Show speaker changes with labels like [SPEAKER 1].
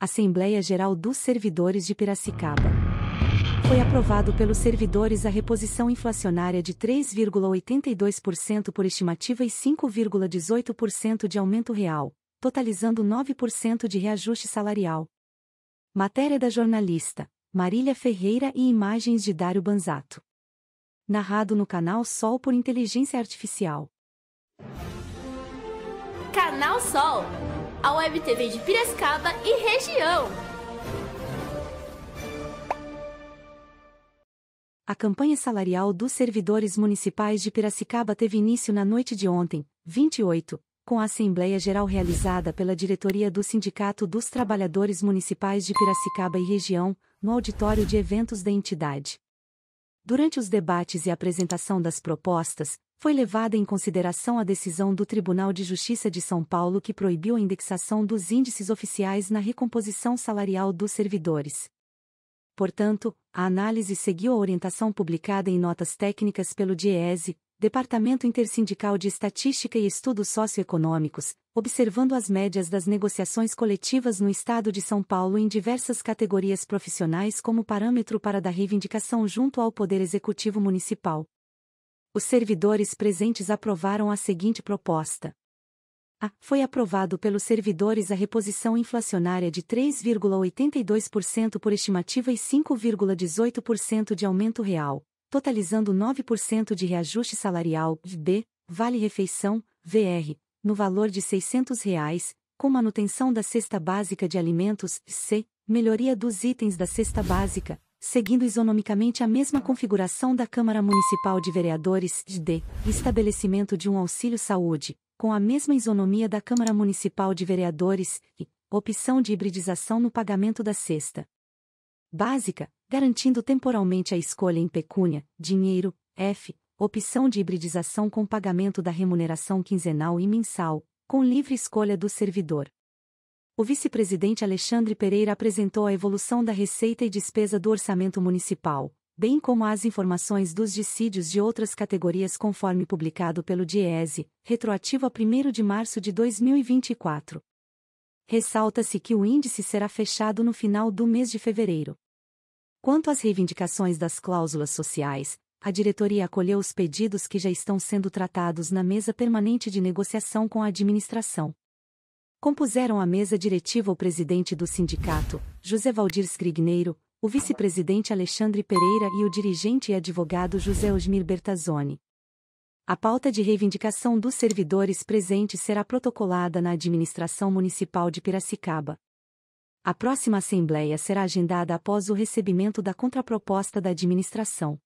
[SPEAKER 1] Assembleia Geral dos Servidores de Piracicaba. Foi aprovado pelos servidores a reposição inflacionária de 3,82% por estimativa e 5,18% de aumento real, totalizando 9% de reajuste salarial. Matéria da jornalista Marília Ferreira e imagens de Dário Banzato. Narrado no canal Sol por Inteligência Artificial. Canal Sol a Web TV de Piracicaba e região. A campanha salarial dos servidores municipais de Piracicaba teve início na noite de ontem, 28, com a Assembleia Geral realizada pela diretoria do Sindicato dos Trabalhadores Municipais de Piracicaba e Região, no auditório de eventos da entidade. Durante os debates e apresentação das propostas, foi levada em consideração a decisão do Tribunal de Justiça de São Paulo que proibiu a indexação dos índices oficiais na recomposição salarial dos servidores. Portanto, a análise seguiu a orientação publicada em notas técnicas pelo DIESE, Departamento Intersindical de Estatística e Estudos Socioeconômicos, observando as médias das negociações coletivas no Estado de São Paulo em diversas categorias profissionais como parâmetro para da reivindicação junto ao Poder Executivo Municipal. Os servidores presentes aprovaram a seguinte proposta. A. Foi aprovado pelos servidores a reposição inflacionária de 3,82% por estimativa e 5,18% de aumento real, totalizando 9% de reajuste salarial, B, Vale Refeição, VR, no valor de R$ 600, reais, com manutenção da cesta básica de alimentos, C, melhoria dos itens da cesta básica, seguindo isonomicamente a mesma configuração da Câmara Municipal de Vereadores, D, estabelecimento de um auxílio saúde, com a mesma isonomia da Câmara Municipal de Vereadores, e opção de hibridização no pagamento da cesta básica, garantindo temporalmente a escolha em pecúnia, dinheiro, F, opção de hibridização com pagamento da remuneração quinzenal e mensal, com livre escolha do servidor. O vice-presidente Alexandre Pereira apresentou a evolução da receita e despesa do orçamento municipal, bem como as informações dos dissídios de outras categorias conforme publicado pelo DIESE, retroativo a 1 de março de 2024. Ressalta-se que o índice será fechado no final do mês de fevereiro. Quanto às reivindicações das cláusulas sociais, a diretoria acolheu os pedidos que já estão sendo tratados na mesa permanente de negociação com a administração. Compuseram a mesa diretiva o presidente do sindicato, José Valdir Scrigneiro, o vice-presidente Alexandre Pereira e o dirigente e advogado José Osmir Bertazzoni. A pauta de reivindicação dos servidores presentes será protocolada na administração municipal de Piracicaba. A próxima Assembleia será agendada após o recebimento da contraproposta da administração.